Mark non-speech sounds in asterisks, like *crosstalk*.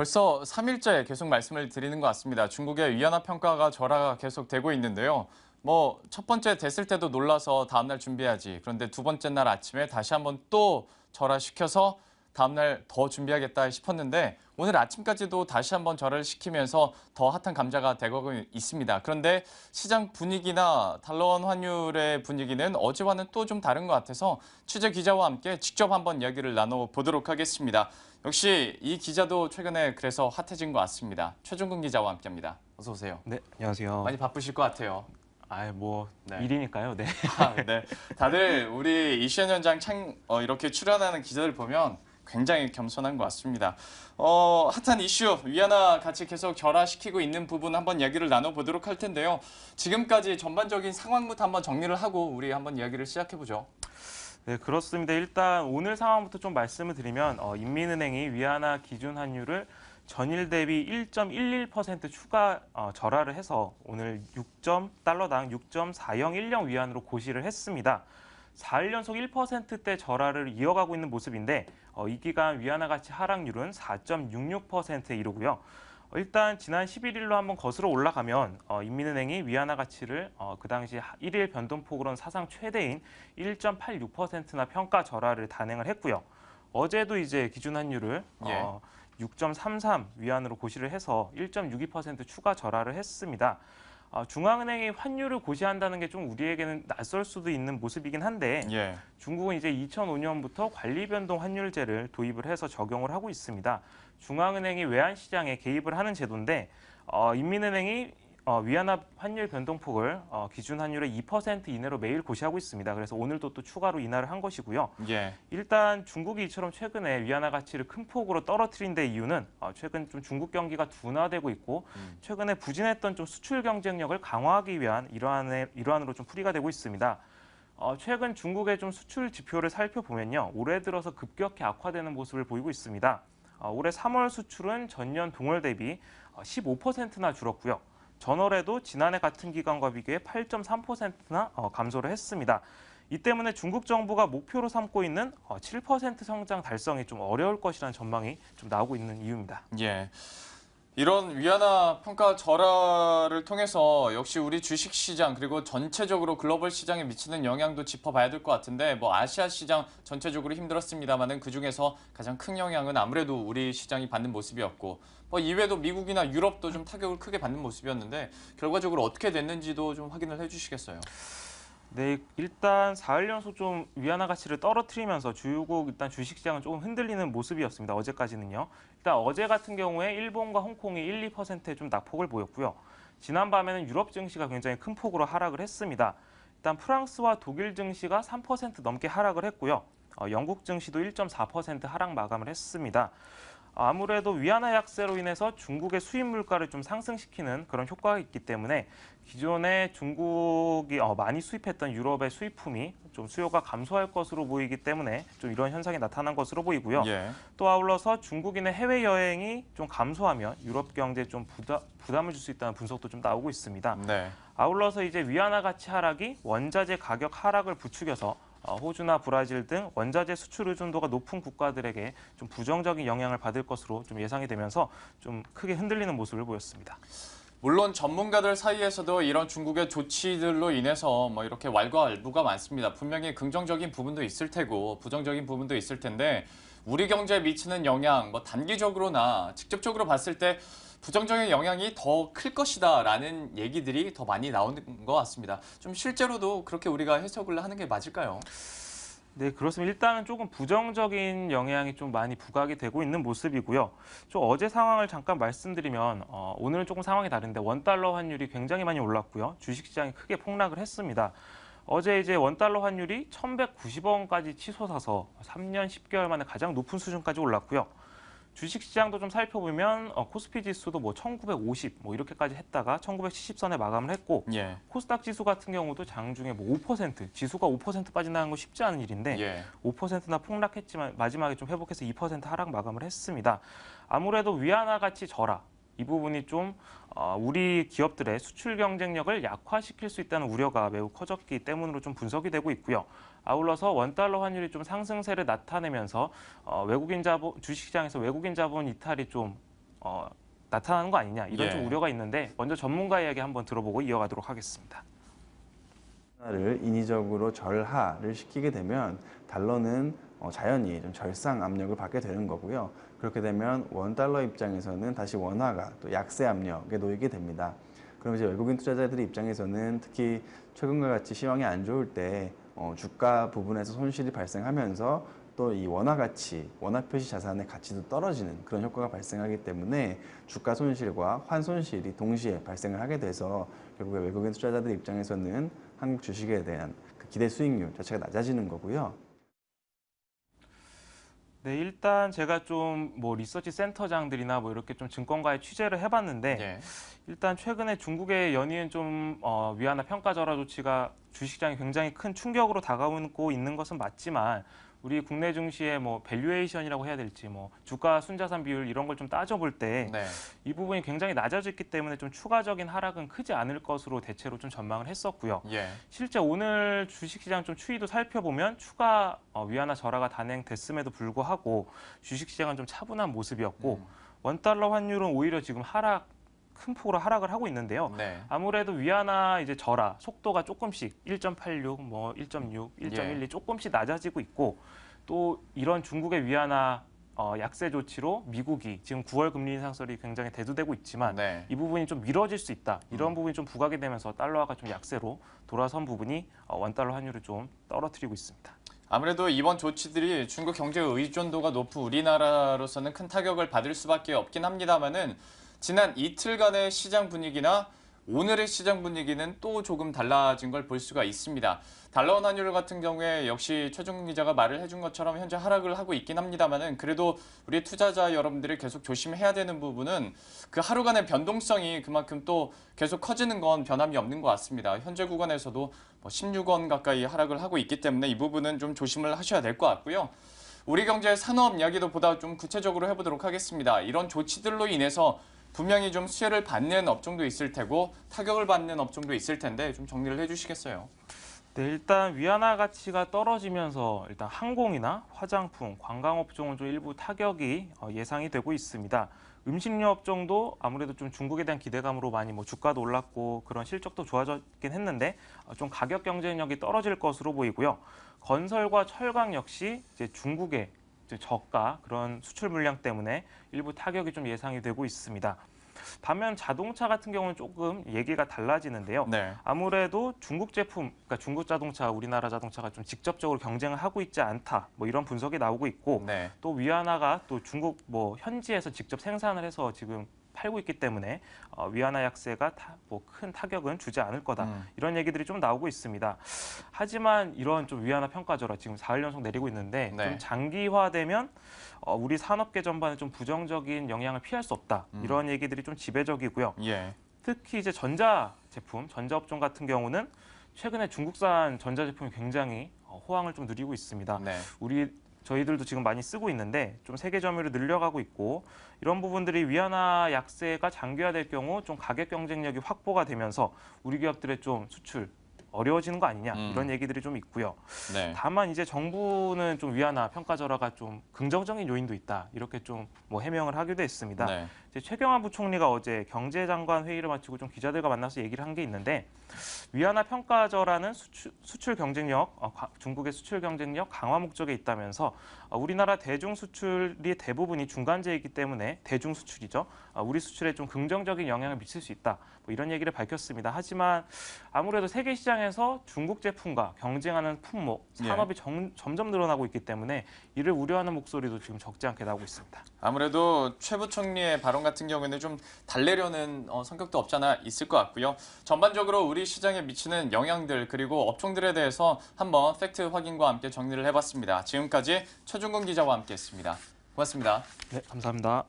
벌써 3일째 계속 말씀을 드리는 것 같습니다. 중국의 위안화 평가가 절하가 계속되고 있는데요. 뭐 첫 번째 됐을 때도 놀라서 다음 날 준비하지. 그런데 두 번째 날 아침에 다시 한번 또 절하시켜서 다음날 더 준비하겠다 싶었는데 오늘 아침까지도 다시 한번 절을 시키면서 더 핫한 감자가 되고 있습니다. 그런데 시장 분위기나 달러원 환율의 분위기는 어제와는 또 좀 다른 것 같아서 취재 기자와 함께 직접 한번 이야기를 나눠보도록 하겠습니다. 역시 이 기자도 최근에 그래서 핫해진 것 같습니다. 최종근 기자와 함께합니다. 어서 오세요. 네, 안녕하세요. 많이 바쁘실 것 같아요. 아예 뭐 네. 일이니까요. 네. *laughs* 아, 네. 다들 우리 이슈 현장 창 어, 이렇게 출연하는 기자들 보면 굉장히 겸손한 것 같습니다. 어, 핫한 이슈, 위안화 같이 계속 결화시키고 있는 부분 한번 이야기를 나눠보도록 할 텐데요. 지금까지 전반적인 상황부터 한번 정리를 하고 우리 한번 이야기를 시작해보죠. 네, 그렇습니다. 일단 오늘 상황부터 좀 말씀을 드리면 어, 인민은행이 위안화 기준 환율을 전일 대비 1.11% 추가 어, 절하를 해서 오늘 6 달러당 6.4010 위안으로 고시를 했습니다. 4일 연속 1%대 절하를 이어가고 있는 모습인데 어, 이 기간 위안화 가치 하락률은 4.66%에 이르고요. 어, 일단 지난 11일로 한번 거슬러 올라가면 어, 인민은행이 위안화 가치를 어, 그 당시 1일 변동폭으로는 사상 최대인 1.86%나 평가 절하를 단행을 했고요. 어제도 이제 기준 환율을 어, 예. 어, 6.33 위안으로 고시를 해서 1.62% 추가 절하를 했습니다. 아, 중앙은행이 환율을 고시한다는 게 좀 우리에게는 낯설 수도 있는 모습이긴 한데 예. 중국은 이제 2005년부터 관리 변동 환율제를 도입을 해서 적용을 하고 있습니다. 중앙은행이 외환 시장에 개입을 하는 제도인데 어, 인민은행이 어, 위안화 환율 변동폭을 어, 기준 환율의 2% 이내로 매일 고시하고 있습니다. 그래서 오늘도 또 추가로 인하를 한 것이고요. 예. 일단 중국이 이처럼 최근에 위안화 가치를 큰 폭으로 떨어뜨린 데 이유는 어, 최근 좀 중국 경기가 둔화되고 있고 음. 최근에 부진했던 좀 수출 경쟁력을 강화하기 위한 일환에, 일환으로 좀 풀이가 되고 있습니다. 어, 최근 중국의 좀 수출 지표를 살펴보면요. 올해 들어서 급격히 악화되는 모습을 보이고 있습니다. 어, 올해 3월 수출은 전년 동월 대비 15%나 어, 줄었고요. 전월에도 지난해 같은 기간과 비교해 8.3%나 어, 감소를 했습니다. 이 때문에 중국 정부가 목표로 삼고 있는 7% 어, 성장 달성이 좀 어려울 것이라는 전망이 좀 나오고 있는 이유입니다. 예. 이런 위안화 평가 절하를 통해서 역시 우리 주식시장 그리고 전체적으로 글로벌 시장에 미치는 영향도 짚어봐야 될 것 같은데 뭐 아시아 시장 전체적으로 힘들었습니다만은 그중에서 가장 큰 영향은 아무래도 우리 시장이 받는 모습이었고 뭐 이외에도 미국이나 유럽도 좀 타격을 크게 받는 모습이었는데 결과적으로 어떻게 됐는지도 좀 확인을 해주시겠어요? 네, 일단 사흘 연속 좀 위안화 가치를 떨어뜨리면서 주요국 일단 주식시장은 조금 흔들리는 모습이었습니다. 어제까지는요. 일단 어제 같은 경우에 일본과 홍콩이 1, 2%의 좀 낙폭을 보였고요. 지난밤에는 유럽 증시가 굉장히 큰 폭으로 하락을 했습니다. 일단 프랑스와 독일 증시가 3% 넘게 하락을 했고요. 어, 영국 증시도 1.4% 하락 마감을 했습니다. 아무래도 위안화 약세로 인해서 중국의 수입 물가를 좀 상승시키는 그런 효과가 있기 때문에 기존에 중국이 어, 많이 수입했던 유럽의 수입품이 좀 수요가 감소할 것으로 보이기 때문에 좀 이런 현상이 나타난 것으로 보이고요. 예. 또 아울러서 중국인의 해외 여행이 좀 감소하면 유럽 경제에 좀 부담, 부담을 줄 수 있다는 분석도 좀 나오고 있습니다. 네. 아울러서 이제 위안화 가치 하락이 원자재 가격 하락을 부추겨서 어, 호주나 브라질 등 원자재 수출 의존도가 높은 국가들에게 좀 부정적인 영향을 받을 것으로 좀 예상이 되면서 좀 크게 흔들리는 모습을 보였습니다. 물론 전문가들 사이에서도 이런 중국의 조치들로 인해서 뭐 이렇게 왈가왈부가 많습니다. 분명히 긍정적인 부분도 있을 테고 부정적인 부분도 있을 텐데 우리 경제에 미치는 영향, 뭐 단기적으로나 직접적으로 봤을 때 부정적인 영향이 더 클 것이다 라는 얘기들이 더 많이 나오는 것 같습니다. 좀 실제로도 그렇게 우리가 해석을 하는 게 맞을까요? 네, 그렇습니다. 일단은 조금 부정적인 영향이 좀 많이 부각이 되고 있는 모습이고요. 좀 어제 상황을 잠깐 말씀드리면 어, 오늘은 조금 상황이 다른데 원달러 환율이 굉장히 많이 올랐고요. 주식시장이 크게 폭락을 했습니다. 어제 이제 원달러 환율이 1,190원까지 치솟아서 3년 10개월 만에 가장 높은 수준까지 올랐고요. 주식시장도 좀 살펴보면 어, 코스피 지수도 뭐 1950뭐 뭐 이렇게까지 했다가 1970선에 마감을 했고 예. 코스닥 지수 같은 경우도 장중에 뭐5% 지수가 5% 빠진다는 건 쉽지 않은 일인데 예. 5%나 폭락했지만 마지막에 좀 회복해서 2% 하락 마감을 했습니다. 아무래도 위안화 같이 절하 이 부분이 좀 어, 우리 기업들의 수출 경쟁력을 약화시킬 수 있다는 우려가 매우 커졌기 때문으로 좀 분석이 되고 있고요. 아울러서 원달러 환율이 좀 상승세를 나타내면서 어, 외국인 자본 주식시장에서 외국인 자본 이탈이 좀 어, 나타나는 거 아니냐 이런 예. 좀 우려가 있는데 먼저 전문가 이야기 한번 들어보고 이어가도록 하겠습니다. 를 인위적으로 절하를 시키게 되면 달러는 어, 자연히 좀 절상 압력을 받게 되는 거고요. 그렇게 되면 원달러 입장에서는 다시 원화가 또 약세 압력에 놓이게 됩니다. 그럼 이제 외국인 투자자들의 입장에서는 특히 최근과 같이 시황이 안 좋을 때 어, 주가 부분에서 손실이 발생하면서 또 이 원화 가치, 원화 표시 자산의 가치도 떨어지는 그런 효과가 발생하기 때문에 주가 손실과 환 손실이 동시에 발생을 하게 돼서 결국에 외국인 투자자들 입장에서는 한국 주식에 대한 그 기대 수익률 자체가 낮아지는 거고요. 네, 일단 제가 좀 뭐 리서치 센터장들이나 뭐 이렇게 좀 증권가에 취재를 해봤는데 예. 일단 최근에 중국의 연이은 좀 어, 위안화 평가 절하 조치가 주식장에 굉장히 큰 충격으로 다가오고 있는 것은 맞지만 우리 국내 증시의 뭐 밸류에이션이라고 해야 될지 뭐 주가 순자산 비율 이런 걸 좀 따져볼 때이 네. 부분이 굉장히 낮아졌기 때문에 좀 추가적인 하락은 크지 않을 것으로 대체로 좀 전망을 했었고요. 예. 실제 오늘 주식시장 좀 추이도 살펴보면 추가 어, 위안화 절하가 단행됐음에도 불구하고 주식시장은 좀 차분한 모습이었고 음. 원달러 환율은 오히려 지금 하락 큰 폭으로 하락을 하고 있는데요. 네. 아무래도 위안화 이제 절하 속도가 조금씩 1.86, 뭐 1.6, 1.12 예. 조금씩 낮아지고 있고 또 이런 중국의 위안화 어, 약세 조치로 미국이 지금 9월 금리 인상설이 굉장히 대두되고 있지만 네. 이 부분이 좀 미뤄질 수 있다. 이런 음. 부분이 좀 부각이 되면서 달러화가 좀 약세로 돌아선 부분이 어, 원달러 환율을 좀 떨어뜨리고 있습니다. 아무래도 이번 조치들이 중국 경제 의존도가 높은 우리나라로서는 큰 타격을 받을 수밖에 없긴 합니다만은 지난 이틀간의 시장 분위기나 오늘의 시장 분위기는 또 조금 달라진 걸 볼 수가 있습니다. 달러원 환율 같은 경우에 역시 최종 기자가 말을 해준 것처럼 현재 하락을 하고 있긴 합니다만은 그래도 우리 투자자 여러분들이 계속 조심해야 되는 부분은 그 하루간의 변동성이 그만큼 또 계속 커지는 건 변함이 없는 것 같습니다. 현재 구간에서도 16원 뭐 가까이 하락을 하고 있기 때문에 이 부분은 좀 조심을 하셔야 될 것 같고요. 우리 경제 산업 이야기도 보다 좀 구체적으로 해보도록 하겠습니다. 이런 조치들로 인해서 분명히 좀 수혜를 받는 업종도 있을 테고 타격을 받는 업종도 있을 텐데 좀 정리를 해주시겠어요? 네, 일단 위안화 가치가 떨어지면서 일단 항공이나 화장품, 관광업종은 좀 일부 타격이 어, 예상이 되고 있습니다. 음식료 업종도 아무래도 좀 중국에 대한 기대감으로 많이 뭐 주가도 올랐고 그런 실적도 좋아졌긴 했는데 어, 좀 가격 경쟁력이 떨어질 것으로 보이고요. 건설과 철강 역시 이제 중국의 저가 그런 수출 물량 때문에 일부 타격이 좀 예상이 되고 있습니다. 반면 자동차 같은 경우는 조금 얘기가 달라지는데요. 네. 아무래도 중국 제품, 그러니까 중국 자동차, 우리나라 자동차가 좀 직접적으로 경쟁을 하고 있지 않다. 뭐 이런 분석이 나오고 있고 네. 또 위안화가 또 중국 뭐 현지에서 직접 생산을 해서 지금 팔고 있기 때문에 어, 위안화 약세가 뭐큰 타격은 주지 않을 거다 음. 이런 얘기들이 좀 나오고 있습니다. 하지만 이런 좀 위안화 평가절하 지금 4일 연속 내리고 있는데 네. 좀 장기화되면 어, 우리 산업계 전반에 좀 부정적인 영향을 피할 수 없다 음. 이런 얘기들이 좀 지배적이고요. 예. 특히 이제 전자 제품, 전자업종 같은 경우는 최근에 중국산 전자제품이 굉장히 어, 호황을 좀 누리고 있습니다. 네. 우리 저희들도 지금 많이 쓰고 있는데 좀 세계 점유를 늘려가고 있고 이런 부분들이 위안화 약세가 장기화될 경우 좀 가격 경쟁력이 확보가 되면서 우리 기업들의 좀 수출 어려워지는 거 아니냐 음. 이런 얘기들이 좀 있고요. 네. 다만 이제 정부는 좀 위안화 평가 절하가 좀 긍정적인 요인도 있다 이렇게 좀 뭐 해명을 하기도 했습니다. 네. 최경환 부총리가 어제 경제장관 회의를 마치고 좀 기자들과 만나서 얘기를 한 게 있는데 위안화 평가절하는 수출, 수출 경쟁력, 어, 중국의 수출 경쟁력 강화 목적에 있다면서 어, 우리나라 대중 수출이 대부분이 중간재이기 때문에 대중 수출이죠. 어, 우리 수출에 좀 긍정적인 영향을 미칠 수 있다. 뭐 이런 얘기를 밝혔습니다. 하지만 아무래도 세계 시장에서 중국 제품과 경쟁하는 품목, 네. 산업이 예. 점, 점점 늘어나고 있기 때문에 이를 우려하는 목소리도 지금 적지 않게 나오고 있습니다. 아무래도 최 부총리의 발언 개선 같은 경우에는 좀 달래려는 어, 성격도 없잖아 있을 것 같고요. 전반적으로 우리 시장에 미치는 영향들 그리고 업종들에 대해서 한번 팩트 확인과 함께 정리를 해봤습니다. 지금까지 최준근 기자와 함께했습니다. 고맙습니다. 네, 감사합니다.